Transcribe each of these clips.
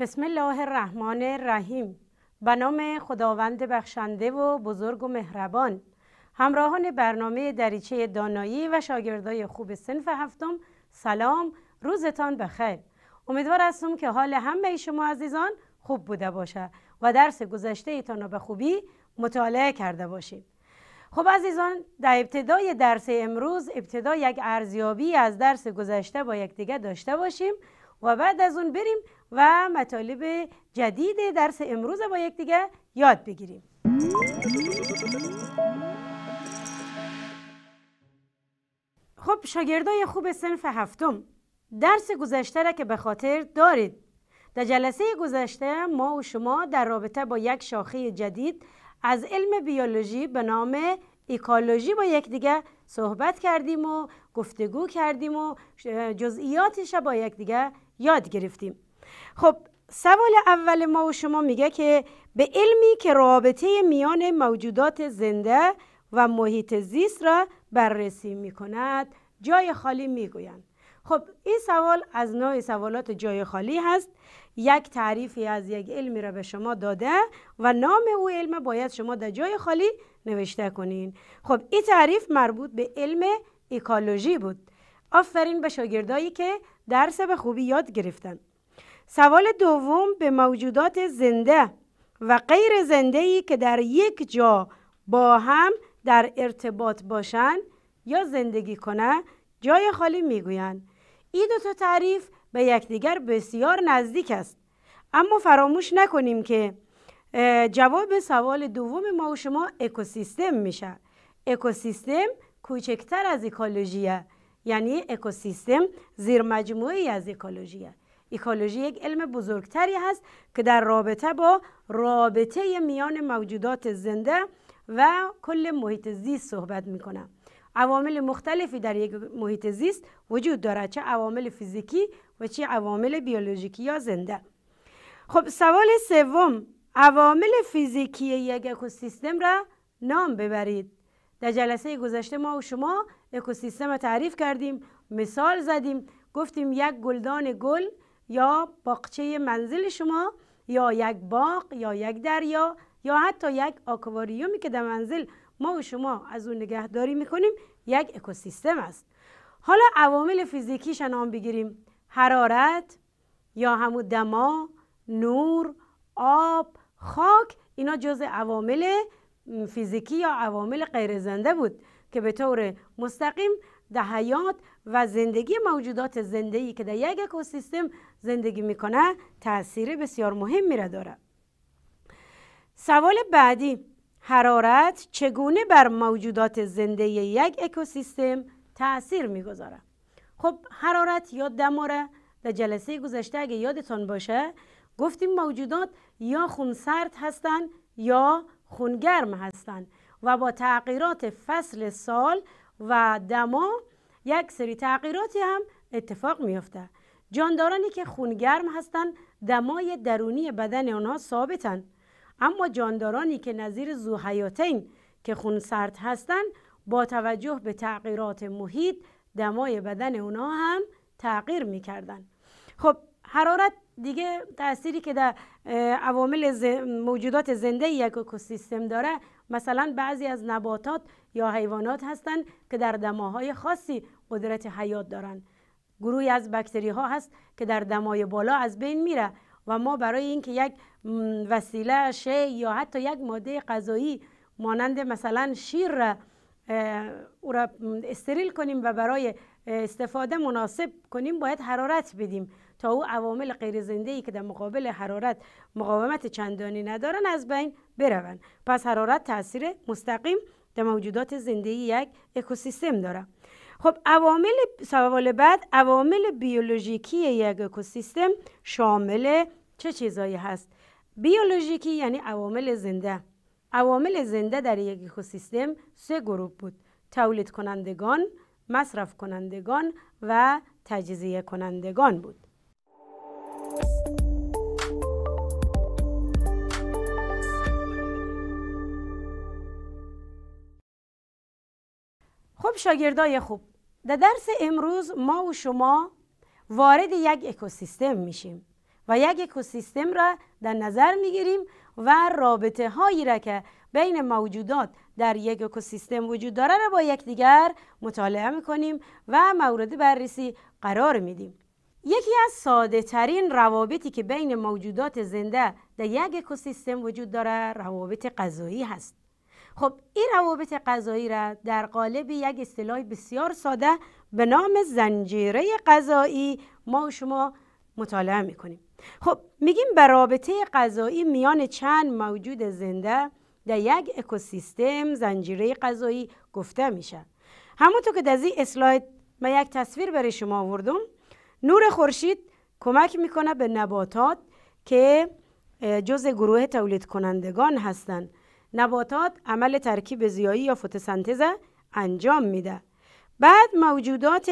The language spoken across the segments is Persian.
بسم الله الرحمن الرحیم به نام خداوند بخشنده و بزرگ و مهربان همراهان برنامه دریچه دانایی و شاگردای خوب سنف هفتم سلام روزتان بخیر امیدوار هستم که حال همه شما عزیزان خوب بوده باشه و درس گذشته ایتان را به خوبی مطالعه کرده باشید خب عزیزان در ابتدای درس امروز ابتدا یک ارزیابی از درس گذشته با یکدیگه داشته باشیم و بعد از اون بریم و مطالب جدید درس امروز با دیگه یاد بگیریم خب شاگردای خوب سنف هفتم درس گذشته را که به خاطر دارید در جلسه گذشته ما و شما در رابطه با یک شاخه جدید از علم بیولوژی به نام ایکالوژی با یکدیگه صحبت کردیم و گفتگو کردیم و جزئیاتش با یکدیگه یاد گرفتیم خب سوال اول ما و شما میگه که به علمی که رابطه میان موجودات زنده و محیط زیست را بررسی میکند جای خالی میگویند خب این سوال از نوع سوالات جای خالی هست یک تعریفی از یک علمی را به شما داده و نام او علم باید شما در جای خالی نوشته کنین خب این تعریف مربوط به علم اکولوژی بود آفرین به شاگردایی که درس به خوبی یاد گرفتند سوال دوم به موجودات زنده و غیر زنده ای که در یک جا با هم در ارتباط باشند یا زندگی کنند جای خالی میگویند این دو تا تعریف به یکدیگر بسیار نزدیک است اما فراموش نکنیم که جواب سوال دوم ما و شما اکوسیستم میشه اکوسیستم کوچکتر از اکولوژیه یعنی اکوسیستم زیر مجموعی از اکولوژیه ایکولوژی یک علم بزرگتری هست که در رابطه با رابطه میان موجودات زنده و کل محیط زیست صحبت میکنه عوامل مختلفی در یک محیط زیست وجود دارد چه عوامل فیزیکی و چه عوامل بیولوژیکی یا زنده خب سوال سوم عوامل فیزیکی یک اکوسیستم را نام ببرید در جلسه گذشته ما و شما اکوسیستم را تعریف کردیم مثال زدیم گفتیم یک گلدان گل یا باغچه منزل شما یا یک باغ یا یک دریا یا حتی یک آکواریومی که در منزل ما و شما از اون نگهداری میکنیم یک اکوسیستم است حالا عوامل فیزیکی شنام بگیریم حرارت یا همون دما نور آب خاک اینا جز عوامل فیزیکی یا عوامل غیر زنده بود که به طور مستقیم در حیات و زندگی موجودات زندهی که در یک اکوسیستم زندگی میکنه تاثیر بسیار مهم را داره سوال بعدی حرارت چگونه بر موجودات زنده یک اکوسیستم تاثیر میگذاره خب حرارت یا دماره در جلسه گذشته اگه یادتان باشه گفتیم موجودات یا خون سرد هستند یا خونگرم هستند و با تغییرات فصل سال و دما یک سری تغییراتی هم اتفاق میافته جاندارانی که خونگرم هستند دمای درونی بدن آنها ثابتن اما جاندارانی که نظیر زوحیاتین که خون سرد هستند با توجه به تغییرات محیط دمای بدن آنها هم تغییر میکردن خب حرارت دیگه تأثیری که در عوامل موجودات زنده یک اکوسیستم داره مثلا بعضی از نباتات یا حیوانات هستند که در دماهای خاصی قدرت حیات دارند گروهی از بکتری ها هست که در دمای بالا از بین میره و ما برای اینکه یک وسیله شی یا حتی یک ماده غذایی مانند مثلا شیر را او را استریل کنیم و برای استفاده مناسب کنیم باید حرارت بدیم تا او عوامل غیر ای که در مقابل حرارت مقاومت چندانی ندارن از بین برون پس حرارت تاثیر مستقیم در موجودات زنده یک اکوسیستم داره خب عوامل سوال بعد عوامل بیولوژیکی یک اکوسیستم شامل چه چیزایی هست بیولوژیکی یعنی عوامل زنده عوامل زنده در یک اکوسیستم سه گروه بود تولید کنندگان مصرف کنندگان و تجزیه کنندگان بود خب شاگردای خوب در درس امروز ما و شما وارد یک اکوسیستم میشیم و یک اکوسیستم را در نظر میگیریم و رابطه هایی را که بین موجودات در یک اکوسیستم وجود داره را با یکدیگر مطالعه میکنیم و مورد بررسی قرار میدیم یکی از ساده ترین روابطی که بین موجودات زنده در یک اکوسیستم وجود داره روابط غذایی هست خب این روابط غذایی را در قالب یک اصطلاح بسیار ساده به نام زنجیره غذایی ما و شما مطالعه میکنیم خب میگیم به رابطه غذایی میان چند موجود زنده در یک اکوسیستم زنجیره غذایی گفته میشه همونطور که در این اسلاید من یک تصویر برای شما آوردم نور خورشید کمک میکنه به نباتات که جز گروه تولید کنندگان هستند نباتات عمل ترکیب زیایی یا فتوسنتز انجام میده بعد موجودات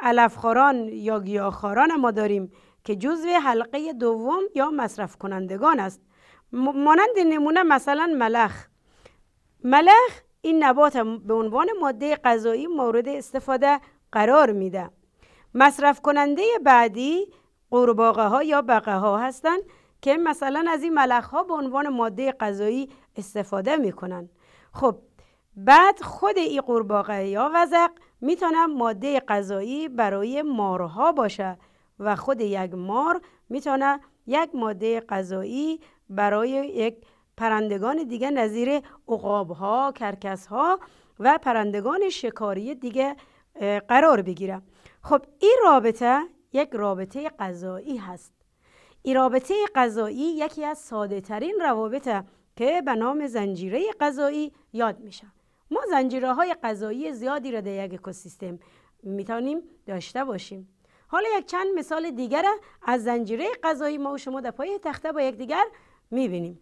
علفخاران یا گیاهخواران ما داریم که جزو حلقه دوم یا مصرف کنندگان است مانند نمونه مثلا ملخ ملخ این نبات به عنوان ماده غذایی مورد استفاده قرار میده مصرف کننده بعدی قورباغه ها یا بقه ها هستند که مثلا از این ملخ ها به عنوان ماده غذایی استفاده میکنن خب بعد خود ای قورباغه یا وزق میتونه ماده غذایی برای مارها باشه و خود یک مار میتونه یک ماده غذایی برای یک پرندگان دیگه نظیر اقاب ها کرکس ها و پرندگان شکاری دیگه قرار بگیره خب این رابطه یک رابطه غذایی هست این رابطه غذایی یکی از ساده ترین روابطه که به نام زنجیره غذایی یاد میشه. ما زنجیره های غذایی زیادی را در یک اکوسیستم میتونیم داشته باشیم حالا یک چند مثال دیگر از زنجیره غذایی ما و شما در پای تخته با یکدیگر میبینیم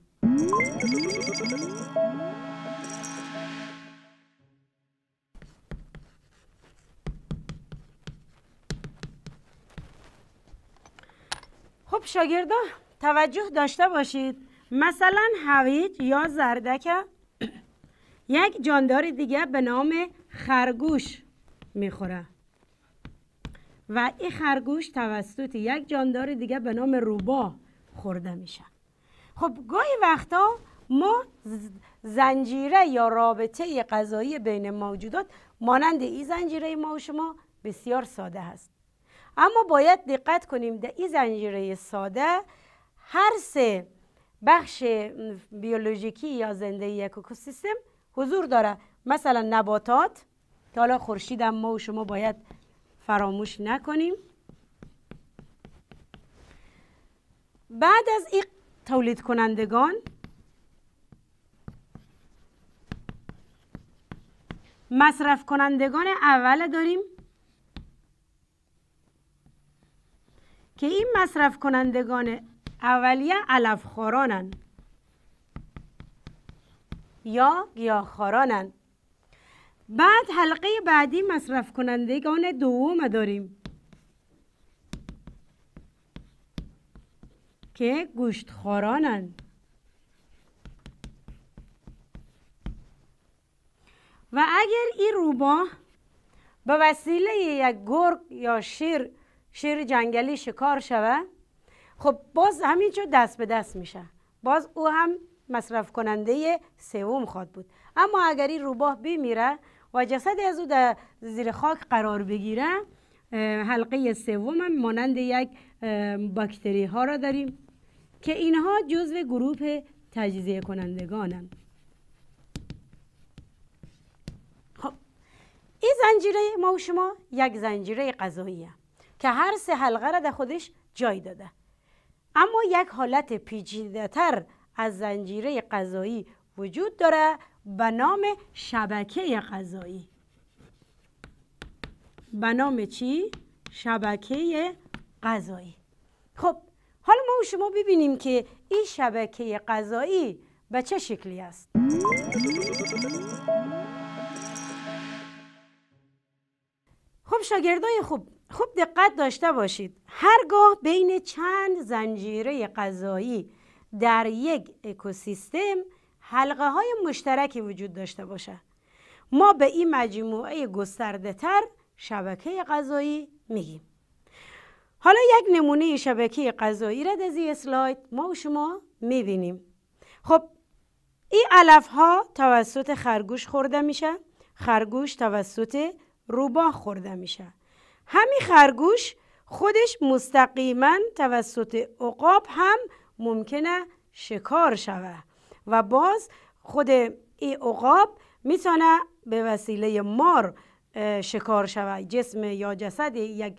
خب شاگردا توجه داشته باشید مثلا هویج یا زردک یک جاندار دیگه به نام خرگوش میخوره و این خرگوش توسط یک جاندار دیگه به نام روبا خورده میشه خب گاهی وقتا ما زنجیره یا رابطه غذایی بین موجودات مانند این زنجیره ما و شما بسیار ساده هست اما باید دقت کنیم در این زنجیره ساده هر سه بخش بیولوژیکی یا زنده یک اکوسیستم حضور داره مثلا نباتات که حالا خورشید ما و شما باید فراموش نکنیم بعد از این تولید کنندگان مصرف کنندگان اول داریم که این مصرف کنندگان اولیه خورانن یا گیاهخوارانن بعد حلقه بعدی مصرف کنندگان دوم داریم که خورانن و اگر این روباه به وسیله یک گرگ یا شیر شیر جنگلی شکار شود خب باز همینجا دست به دست میشه. باز او هم مصرف کننده سوم خواد بود اما اگر این روباه بمیره و جسد از او در زیر خاک قرار بگیره حلقه سوم هم مانند یک باکتری ها را داریم که اینها جزو گروه تجزیه کنندگانند خب این زنجیره ما و شما یک زنجیره غذایی که هر سه حلقه را در خودش جای داده اما یک حالت تر از زنجیره غذایی وجود داره به نام شبکه غذایی به نام چی؟ شبکه غذایی خب حالا ما شما ببینیم که این شبکه غذایی به چه شکلی است خب شاگردای خوب خوب دقت داشته باشید هرگاه بین چند زنجیره غذایی در یک اکوسیستم حلقه های مشترکی وجود داشته باشد ما به این مجموعه گسترده تر شبکه غذایی میگیم حالا یک نمونه شبکه غذایی را در این اسلاید ما و شما میبینیم خب این علف ها توسط خرگوش خورده میشه خرگوش توسط روباه خورده میشه همین خرگوش خودش مستقیما توسط عقاب هم ممکنه شکار شود و باز خود این عقاب میتونه به وسیله مار شکار شود جسم یا جسد یک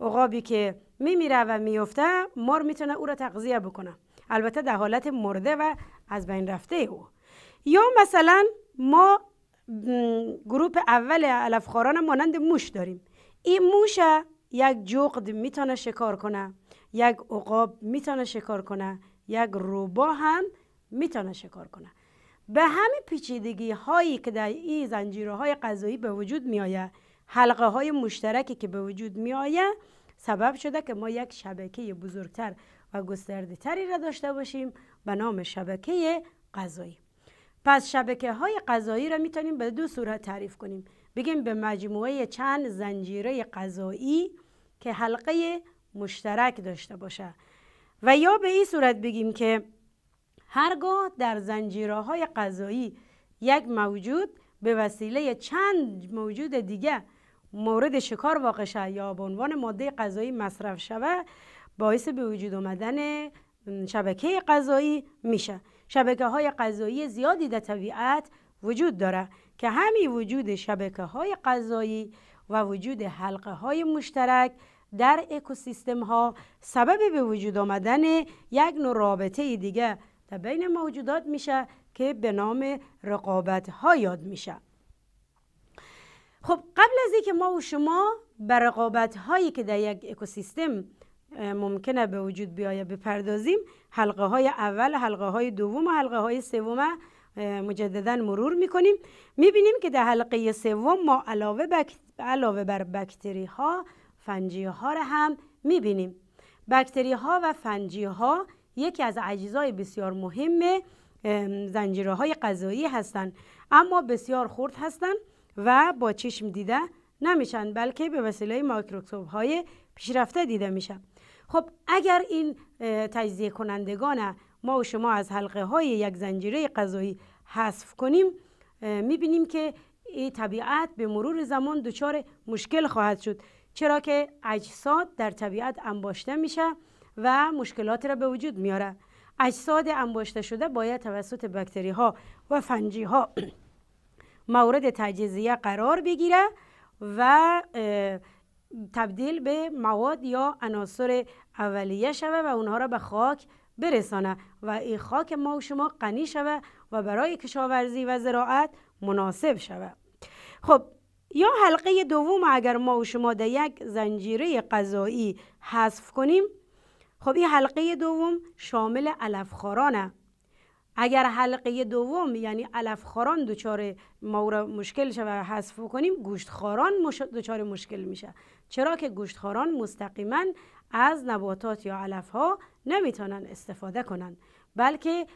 عقابی که میمیره و میفته مار میتونه او را تغذیه بکنه البته در حالت مرده و از بین رفته او یا مثلا ما گروپ اول علفخاران مانند موش داریم این موشه یک جغد میتونه شکار کنه یک عقاب میتونه شکار کنه یک روبا هم میتونه شکار کنه به همه پیچیدگی هایی که در این زنجیره های غذایی به وجود می آید حلقه های مشترکی که به وجود می آید سبب شده که ما یک شبکه بزرگتر و گسترده تری را داشته باشیم به نام شبکه غذایی پس شبکه های غذایی را میتونیم به دو صورت تعریف کنیم بگیم به مجموعه چند زنجیره قضایی که حلقه مشترک داشته باشه و یا به این صورت بگیم که هرگاه در زنجیره های قضایی یک موجود به وسیله چند موجود دیگه مورد شکار واقع شد یا به عنوان ماده قضایی مصرف شوه باعث به وجود آمدن شبکه قضایی میشه شبکه های قضایی زیادی در طبیعت وجود داره که همی وجود شبکه های غذایی و وجود حلقه های مشترک در اکوسیستم ها سبب به وجود آمدن یک نوع رابطه دیگه در بین موجودات میشه که به نام رقابت ها یاد میشه خب قبل از اینکه ما و شما به رقابت هایی که در یک اکوسیستم ممکنه به وجود بیاید بپردازیم حلقه های اول حلقه های دوم و حلقه های سوم مجددا مرور میکنیم میبینیم که در حلقه سوم ما علاوه, علاوه بر بکتری ها فنجی ها را هم میبینیم بکتری ها و فنجی ها یکی از اجزای بسیار مهم زنجیره های غذایی هستند اما بسیار خرد هستند و با چشم دیده نمیشن بلکه به وسیله مایکروسکوپ های پیشرفته دیده میشن خب اگر این تجزیه کنندگان ما و شما از حلقه های یک زنجیره غذایی حذف کنیم میبینیم که این طبیعت به مرور زمان دچار مشکل خواهد شد چرا که اجساد در طبیعت انباشته میشه و مشکلات را به وجود میاره اجساد انباشته شده باید توسط بکتری ها و فنجی ها مورد تجزیه قرار بگیره و تبدیل به مواد یا عناصر اولیه شوه و اونها را به خاک برسانه و ای خاک ما و شما غنی شوه و برای کشاورزی و زراعت مناسب شوه خب یا حلقه دوم اگر ما و شما در یک زنجیره غذایی حذف کنیم خب این حلقه دوم شامل علفخارانه اگر حلقه دوم یعنی علفخاران دچار مشکل شوه و حذف کنیم گوشتخاران دچار مشکل میشه چرا که گوشتخاران مستقیما از نباتات یا علف ها نمیتونن استفاده کنند. بلکه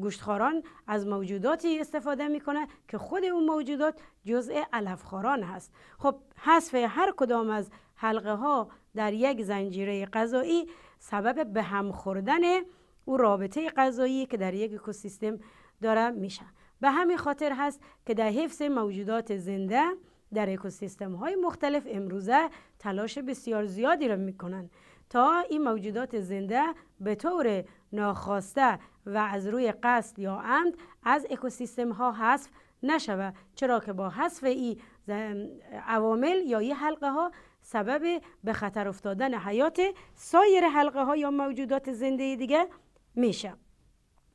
گوشتخاران از موجوداتی استفاده میکنه که خود اون موجودات جزء خاران هست خب حذف هر کدام از حلقه ها در یک زنجیره غذایی سبب به هم خوردن او رابطه غذایی که در یک اکوسیستم داره میشه به همین خاطر هست که در حفظ موجودات زنده در اکوسیستم های مختلف امروزه تلاش بسیار زیادی را میکنن تا این موجودات زنده به طور ناخواسته و از روی قصد یا عمد از اکوسیستم ها حذف نشوه چرا که با حذف ای عوامل یا این حلقه ها سبب به خطر افتادن حیات سایر حلقه ها یا موجودات زنده دیگه میشه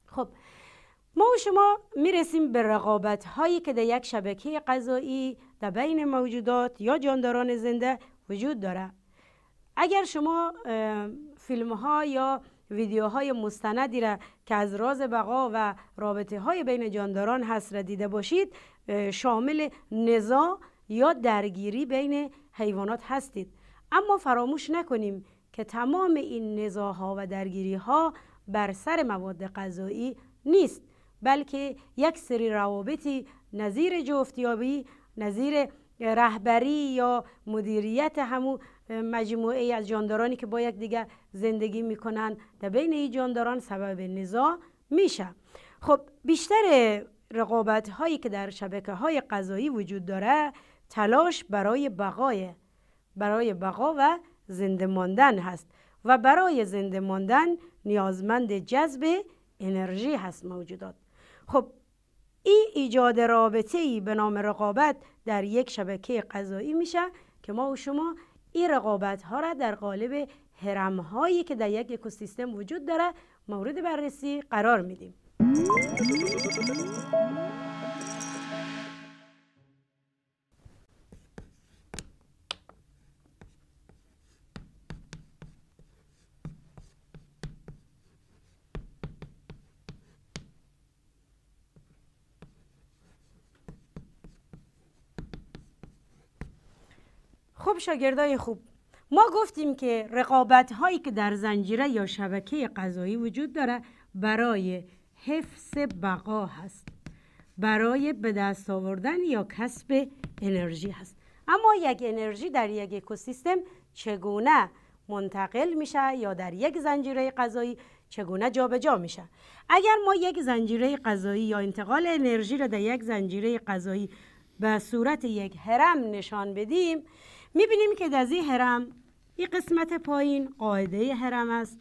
خب ما و شما میرسیم به رقابت هایی که در یک شبکه غذایی در بین موجودات یا جانداران زنده وجود داره اگر شما فیلم ها یا ویدیوهای مستندی را که از راز بقا و رابطه های بین جانداران هست را دیده باشید شامل نزا یا درگیری بین حیوانات هستید اما فراموش نکنیم که تمام این نزاها و درگیری ها بر سر مواد غذایی نیست بلکه یک سری روابطی نظیر جفتیابی نظیر رهبری یا مدیریت همو مجموعه از جاندارانی که با یک دیگر زندگی میکنن در بین این جانداران سبب نزاع میشه خب بیشتر رقابت هایی که در شبکه های قضایی وجود داره تلاش برای بقای برای بقا و زنده ماندن هست و برای زنده ماندن نیازمند جذب انرژی هست موجودات خب این ایجاد رابطه ای به نام رقابت در یک شبکه قضایی میشه که ما و شما این رقابت ها را در قالب هرم که در یک اکوسیستم وجود داره مورد بررسی قرار میدیم خب شاگردای خوب ما گفتیم که رقابت هایی که در زنجیره یا شبکه غذایی وجود داره برای حفظ بقا هست برای به دست آوردن یا کسب انرژی هست اما یک انرژی در یک اکوسیستم چگونه منتقل میشه یا در یک زنجیره غذایی چگونه جابجا میشه اگر ما یک زنجیره غذایی یا انتقال انرژی را در یک زنجیره غذایی به صورت یک هرم نشان بدیم میبینیم که در هرم این قسمت پایین قاعده هرم است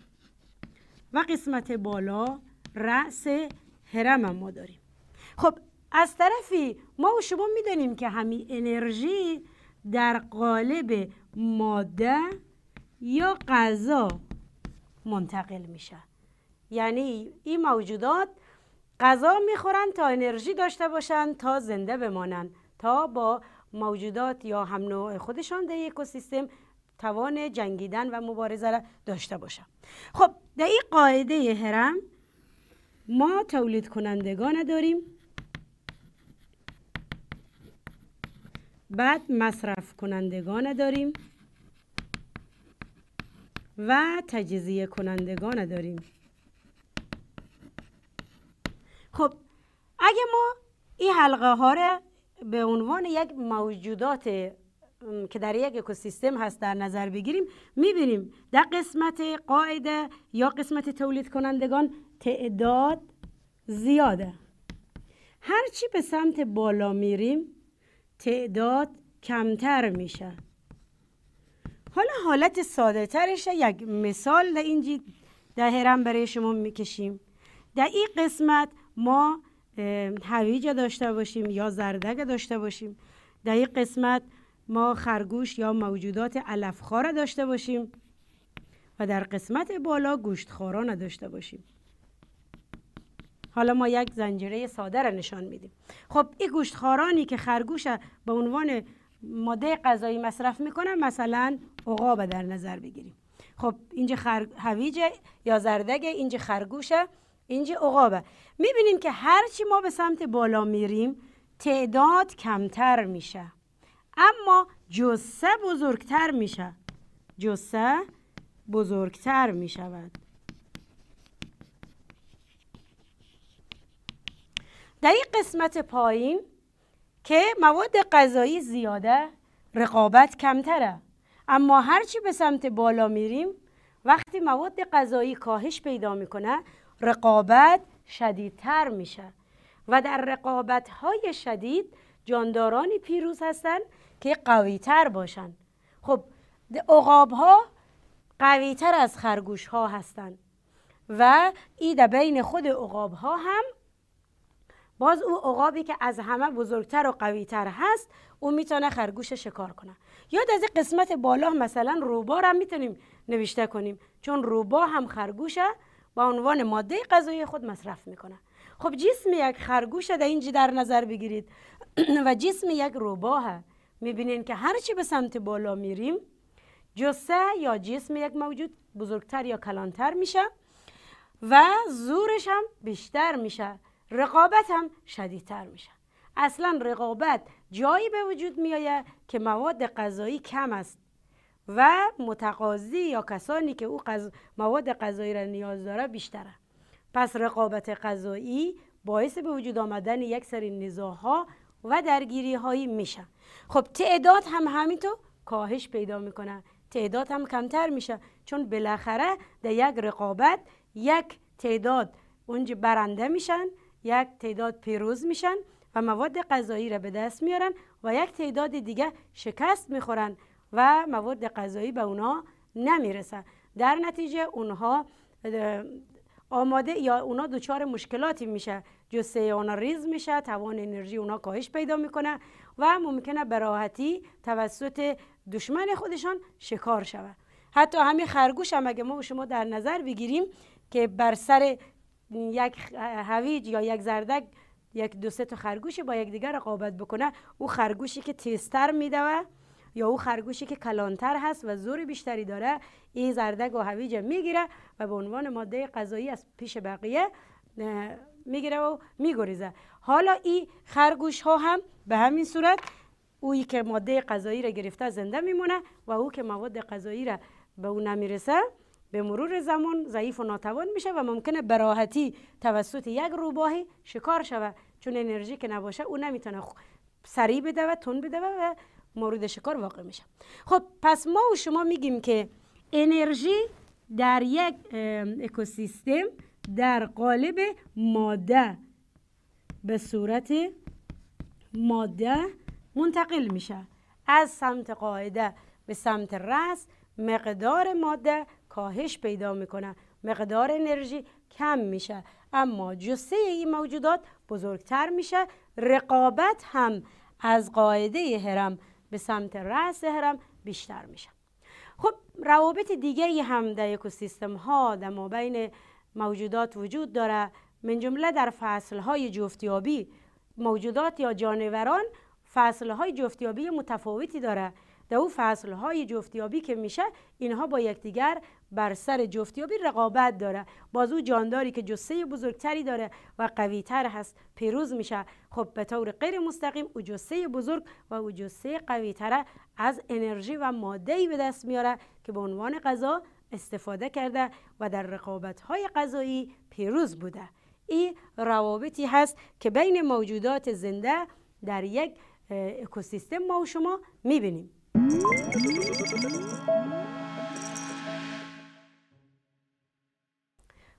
و قسمت بالا رأس هرم ما داریم خب از طرفی ما و شما میدانیم که همین انرژی در قالب ماده یا غذا منتقل میشه یعنی این موجودات غذا میخورن تا انرژی داشته باشن تا زنده بمانن تا با موجودات یا هم نوع خودشان در اکوسیستم توان جنگیدن و مبارزه را داشته باشه خب در این قاعده هرم ما تولید کنندگان داریم بعد مصرف کنندگان داریم و تجزیه کنندگان داریم خب اگه ما این حلقه ها رو به عنوان یک موجودات که در یک اکوسیستم هست در نظر بگیریم میبینیم در قسمت قاعده یا قسمت تولید کنندگان تعداد زیاده هرچی به سمت بالا میریم تعداد کمتر میشه حالا حالت ساده ترش یک مثال در اینجی دهرم برای شما میکشیم در این قسمت ما هویج داشته باشیم یا زردگ داشته باشیم در این قسمت ما خرگوش یا موجودات علفخار داشته باشیم و در قسمت بالا گوشتخواران داشته باشیم حالا ما یک زنجیره ساده را نشان میدیم خب این گوشتخوارانی که خرگوش به عنوان ماده غذایی مصرف میکنه مثلا عقاب در نظر بگیریم خب اینجا خر... هویج یا زردگ اینجا خرگوشه اینجا عقابه میبینیم که هرچی ما به سمت بالا میریم تعداد کمتر میشه اما جسه بزرگتر میشه جسه بزرگتر میشود در این قسمت پایین که مواد غذایی زیاده رقابت کمتره اما هرچی به سمت بالا میریم وقتی مواد غذایی کاهش پیدا میکنه رقابت شدیدتر میشه و در رقابت های شدید جاندارانی پیروز هستند که قوی تر باشند خب اقاب ها قوی تر از خرگوش ها هستند و در بین خود اقاب ها هم باز او اقابی که از همه بزرگتر و قوی تر هست او میتونه خرگوش شکار کنه یاد از این قسمت بالا مثلا روبا هم میتونیم نوشته کنیم چون روبا هم خرگوشه با عنوان ماده غذایی خود مصرف میکنه خب جسم یک خرگوش در اینجا در نظر بگیرید و جسم یک روباه میبینین که هرچی به سمت بالا میریم جسه یا جسم یک موجود بزرگتر یا کلانتر میشه و زورش هم بیشتر میشه رقابت هم شدیدتر میشه اصلا رقابت جایی به وجود میآید که مواد غذایی کم است و متقاضی یا کسانی که او مواد غذایی را نیاز داره بیشتره پس رقابت غذایی باعث به وجود آمدن یک سری نزاها و درگیری هایی میشه خب تعداد هم همینطور کاهش پیدا میکنه تعداد هم کمتر میشه چون بالاخره در یک رقابت یک تعداد اونجا برنده میشن یک تعداد پیروز میشن و مواد غذایی را به دست میارن و یک تعداد دیگه شکست میخورن و مواد غذایی به اونا نمیرسه در نتیجه اونها آماده یا اونا دچار مشکلاتی میشه جسه اونا ریز میشه توان انرژی اونا کاهش پیدا میکنه و ممکنه براحتی توسط دشمن خودشان شکار شود حتی همین خرگوش هم اگه ما شما در نظر بگیریم که بر سر یک هویج یا یک زردک یک دو سه تا خرگوش با یکدیگر رقابت بکنه او خرگوشی که تیزتر میده یا او خرگوشی که کلانتر هست و زور بیشتری داره این زردگ و هویج میگیره و به عنوان ماده غذایی از پیش بقیه میگیره و میگریزه حالا این خرگوش ها هم به همین صورت اوی که ماده غذایی را گرفته زنده میمونه و او که مواد غذایی را به او نمیرسه به مرور زمان ضعیف و ناتوان میشه و ممکنه براحتی توسط یک روباهی شکار شود چون انرژی که نباشه او نمیتونه سریع بده تون بده و مورد شکار واقع میشه خب پس ما و شما میگیم که انرژی در یک اکوسیستم در قالب ماده به صورت ماده منتقل میشه از سمت قاعده به سمت رس مقدار ماده کاهش پیدا میکنه مقدار انرژی کم میشه اما جسه این موجودات بزرگتر میشه رقابت هم از قاعده هرم به سمت رأس هرم بیشتر میشه. خب روابط دیگری هم در اکوسیستم ها در مابین موجودات وجود داره من جمله در فصل های جفتیابی موجودات یا جانوران فصل های جفتیابی متفاوتی داره در او فصل های جفتیابی که میشه اینها با یکدیگر بر سر جفتیابی رقابت داره باز او جانداری که جسه بزرگتری داره و قویتر هست پیروز میشه خب به طور غیر مستقیم او جسه بزرگ و او جسه قویتره از انرژی و ماده به دست میاره که به عنوان غذا استفاده کرده و در رقابت های غذایی پیروز بوده این روابطی هست که بین موجودات زنده در یک اکوسیستم ما و شما میبینیم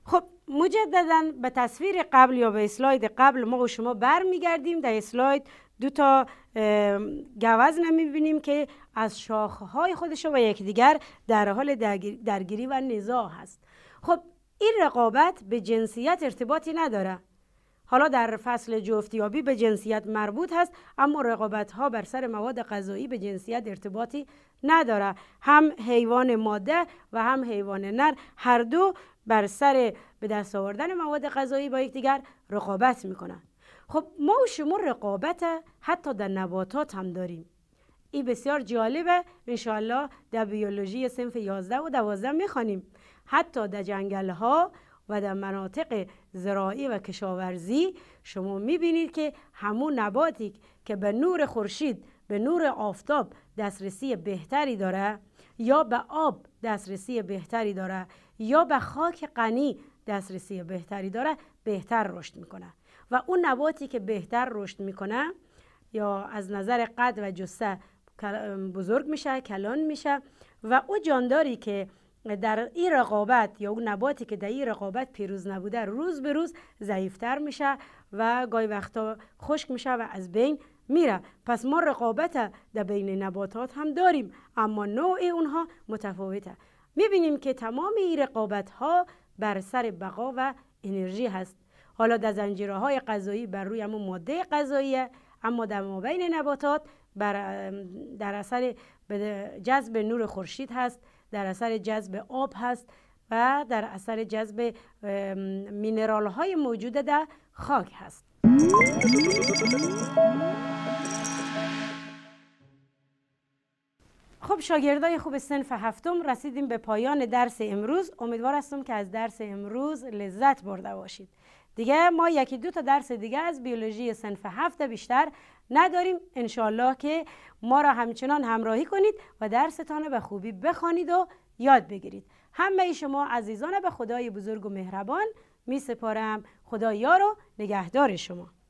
خب مجددا به تصویر قبل یا به اسلاید قبل ما و شما برمیگردیم در اسلاید دو تا گوز نمیبینیم که از شاخه های خودش و یکدیگر در حال درگیری و نزاع هست خب این رقابت به جنسیت ارتباطی نداره حالا در فصل جفتیابی به جنسیت مربوط هست اما رقابت ها بر سر مواد غذایی به جنسیت ارتباطی نداره هم حیوان ماده و هم حیوان نر هر دو بر سر به دست آوردن مواد غذایی با یکدیگر رقابت میکنن خب ما و شما رقابت حتی در نباتات هم داریم این بسیار جالبه انشاءالله در بیولوژی سنف 11 و 12 میخوانیم حتی در جنگل ها و در مناطق زراعی و کشاورزی شما میبینید که همون نباتی که به نور خورشید به نور آفتاب دسترسی بهتری داره یا به آب دسترسی بهتری داره یا به خاک غنی دسترسی بهتری داره بهتر رشد میکنه و اون نباتی که بهتر رشد میکنه یا از نظر قد و جسه بزرگ میشه کلان میشه و او جانداری که در این رقابت یا اون نباتی که در این رقابت پیروز نبوده روز به روز ضعیفتر میشه و گاهی وقتا خشک میشه و از بین میره پس ما رقابت در بین نباتات هم داریم اما نوع اونها متفاوته میبینیم که تمام این رقابت ها بر سر بقا و انرژی هست حالا در زنجیره های غذایی بر روی همون ماده غذایی اما در مابین نباتات بر در اثر جذب نور خورشید هست در اثر جذب آب هست و در اثر جذب مینرال های موجود در خاک هست خب شاگردای خوب سنف هفتم رسیدیم به پایان درس امروز امیدوار هستم که از درس امروز لذت برده باشید دیگه ما یکی دو تا درس دیگه از بیولوژی سنف هفت بیشتر نداریم انشالله که ما را همچنان همراهی کنید و درستان به خوبی بخوانید و یاد بگیرید همه شما عزیزان به خدای بزرگ و مهربان می سپارم خدا یار و نگهدار شما